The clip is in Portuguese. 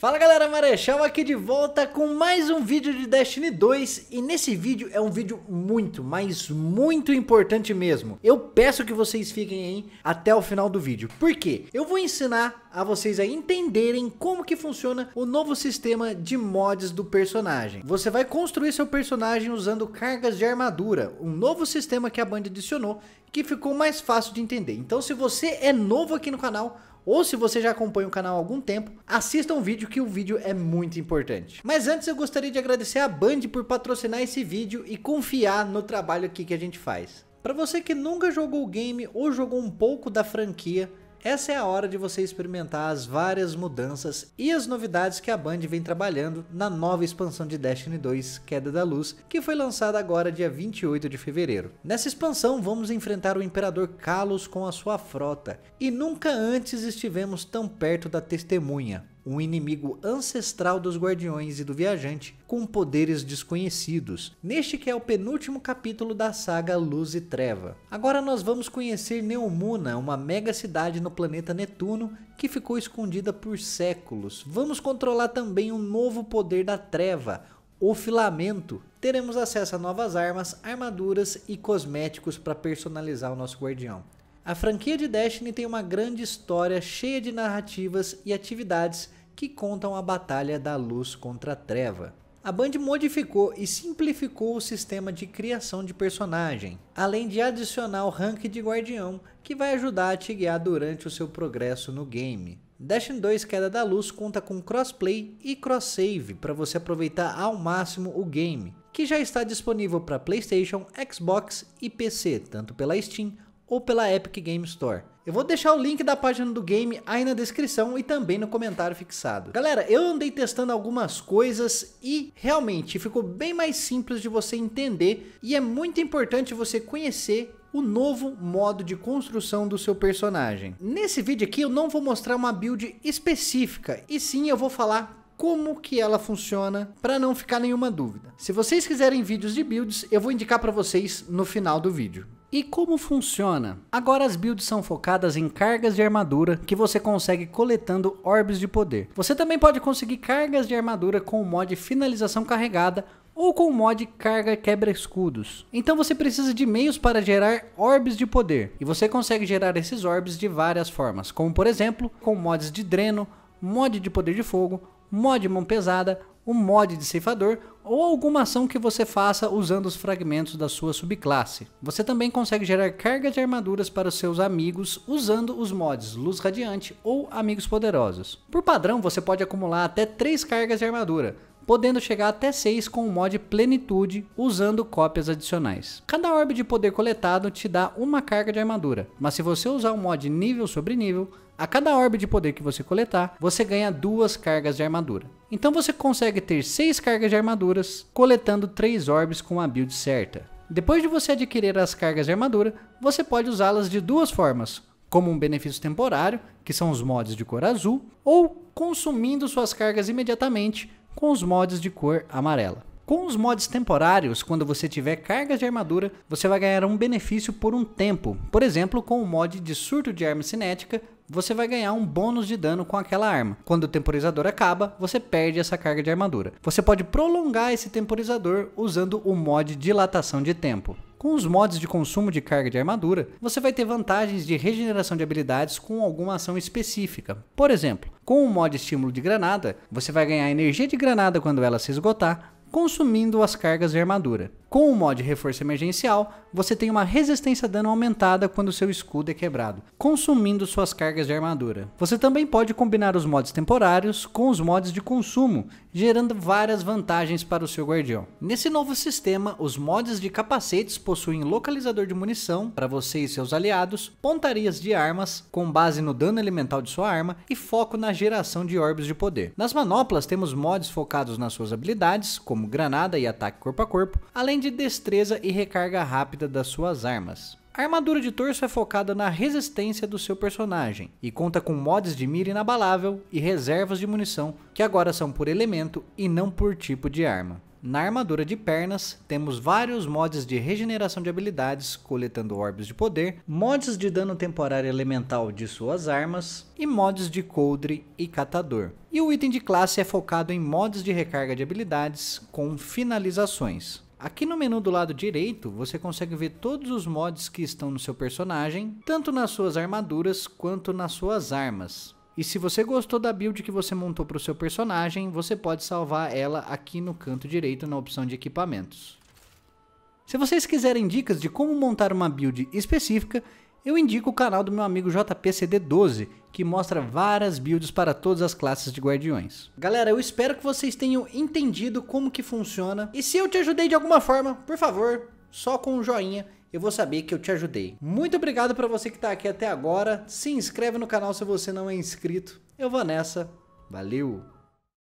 Fala galera, Marechal aqui de volta com mais um vídeo de Destiny 2 e nesse vídeo é um vídeo muito, mas muito importante mesmo. Eu peço que vocês fiquem aí até o final do vídeo, porque eu vou ensinar a vocês a entenderem como que funciona o novo sistema de mods do personagem. Você vai construir seu personagem usando cargas de armadura, um novo sistema que a Band adicionou que ficou mais fácil de entender. Então se você é novo aqui no canal, ou se você já acompanha o canal há algum tempo, assista um vídeo que o vídeo é muito importante. Mas antes eu gostaria de agradecer a Band por patrocinar esse vídeo e confiar no trabalho aqui que a gente faz. Para você que nunca jogou o game ou jogou um pouco da franquia, essa é a hora de você experimentar as várias mudanças e as novidades que a Band vem trabalhando na nova expansão de Destiny 2 Queda da Luz, que foi lançada agora dia 28 de fevereiro. Nessa expansão vamos enfrentar o Imperador Kalos com a sua frota, e nunca antes estivemos tão perto da Testemunha, um inimigo ancestral dos Guardiões e do Viajante, com poderes desconhecidos, neste que é o penúltimo capítulo da saga Luz e Treva. Agora nós vamos conhecer Neomuna, uma mega cidade no planeta Netuno que ficou escondida por séculos. Vamos controlar também um novo poder da treva, o filamento. Teremos acesso a novas armas, armaduras e cosméticos para personalizar o nosso guardião. A franquia de Destiny tem uma grande história cheia de narrativas e atividades que contam a batalha da luz contra a treva. A Band modificou e simplificou o sistema de criação de personagem, além de adicionar o rank de guardião, que vai ajudar a te guiar durante o seu progresso no game. Destiny 2 Queda da Luz conta com crossplay e cross-save para você aproveitar ao máximo o game, que já está disponível para PlayStation, Xbox e PC, tanto pela Steam ou pela Epic Game Store. Eu vou deixar o link da página do game aí na descrição e também no comentário fixado. Galera, eu andei testando algumas coisas e realmente ficou bem mais simples de você entender e é muito importante você conhecer o novo modo de construção do seu personagem. Nesse vídeo aqui eu não vou mostrar uma build específica, e sim eu vou falar como que ela funciona para não ficar nenhuma dúvida. Se vocês quiserem vídeos de builds, eu vou indicar para vocês no final do vídeo. E como funciona? Agora as builds são focadas em cargas de armadura que você consegue coletando orbes de poder. Você também pode conseguir cargas de armadura com o mod finalização carregada ou com o mod carga quebra escudos. Então você precisa de meios para gerar orbes de poder, e você consegue gerar esses orbes de várias formas, como por exemplo, com mods de dreno, mod de poder de fogo, mod mão pesada, um mod de ceifador ou alguma ação que você faça usando os fragmentos da sua subclasse. Você também consegue gerar cargas de armaduras para os seus amigos usando os mods Luz Radiante ou Amigos Poderosos. Por padrão, você pode acumular até 3 cargas de armadura, podendo chegar até 6 com o mod Plenitude, usando cópias adicionais. Cada orbe de poder coletado te dá uma carga de armadura, mas se você usar o mod nível sobre nível, a cada orbe de poder que você coletar, você ganha duas cargas de armadura. Então você consegue ter 6 cargas de armaduras, coletando 3 orbes com a build certa. Depois de você adquirir as cargas de armadura, você pode usá-las de duas formas, como um benefício temporário, que são os mods de cor azul, ou consumindo suas cargas imediatamente com os mods de cor amarela. Com os mods temporários, quando você tiver cargas de armadura, você vai ganhar um benefício por um tempo, por exemplo, com o mod de surto de arma cinética você vai ganhar um bônus de dano com aquela arma. Quando o temporizador acaba, você perde essa carga de armadura. Você pode prolongar esse temporizador usando o mod dilatação de tempo. Com os mods de consumo de carga de armadura, você vai ter vantagens de regeneração de habilidades com alguma ação específica. Por exemplo, com o mod estímulo de granada, você vai ganhar energia de granada quando ela se esgotar, consumindo as cargas de armadura. Com o mod Reforço Emergencial, você tem uma resistência a dano aumentada quando seu escudo é quebrado, consumindo suas cargas de armadura. Você também pode combinar os mods temporários com os mods de consumo gerando várias vantagens para o seu guardião. Nesse novo sistema, os mods de capacetes possuem localizador de munição para você e seus aliados, pontarias de armas com base no dano elemental de sua arma e foco na geração de orbes de poder. Nas manoplas temos mods focados nas suas habilidades, como granada e ataque corpo a corpo, além de destreza e recarga rápida das suas armas. A armadura de torso é focada na resistência do seu personagem e conta com mods de mira inabalável e reservas de munição que agora são por elemento e não por tipo de arma. Na armadura de pernas, temos vários mods de regeneração de habilidades, coletando orbes de poder, mods de dano temporário elemental de suas armas e mods de coldre e catador. E o item de classe é focado em mods de recarga de habilidades com finalizações. Aqui no menu do lado direito, você consegue ver todos os mods que estão no seu personagem, tanto nas suas armaduras quanto nas suas armas. E se você gostou da build que você montou para o seu personagem, você pode salvar ela aqui no canto direito na opção de equipamentos. Se vocês quiserem dicas de como montar uma build específica, eu indico o canal do meu amigo JPCD12, que mostra várias builds para todas as classes de guardiões. Galera, eu espero que vocês tenham entendido como que funciona. E se eu te ajudei de alguma forma, por favor, só com um joinha, eu vou saber que eu te ajudei. Muito obrigado para você que está aqui até agora. Se inscreve no canal se você não é inscrito. Eu vou nessa. Valeu!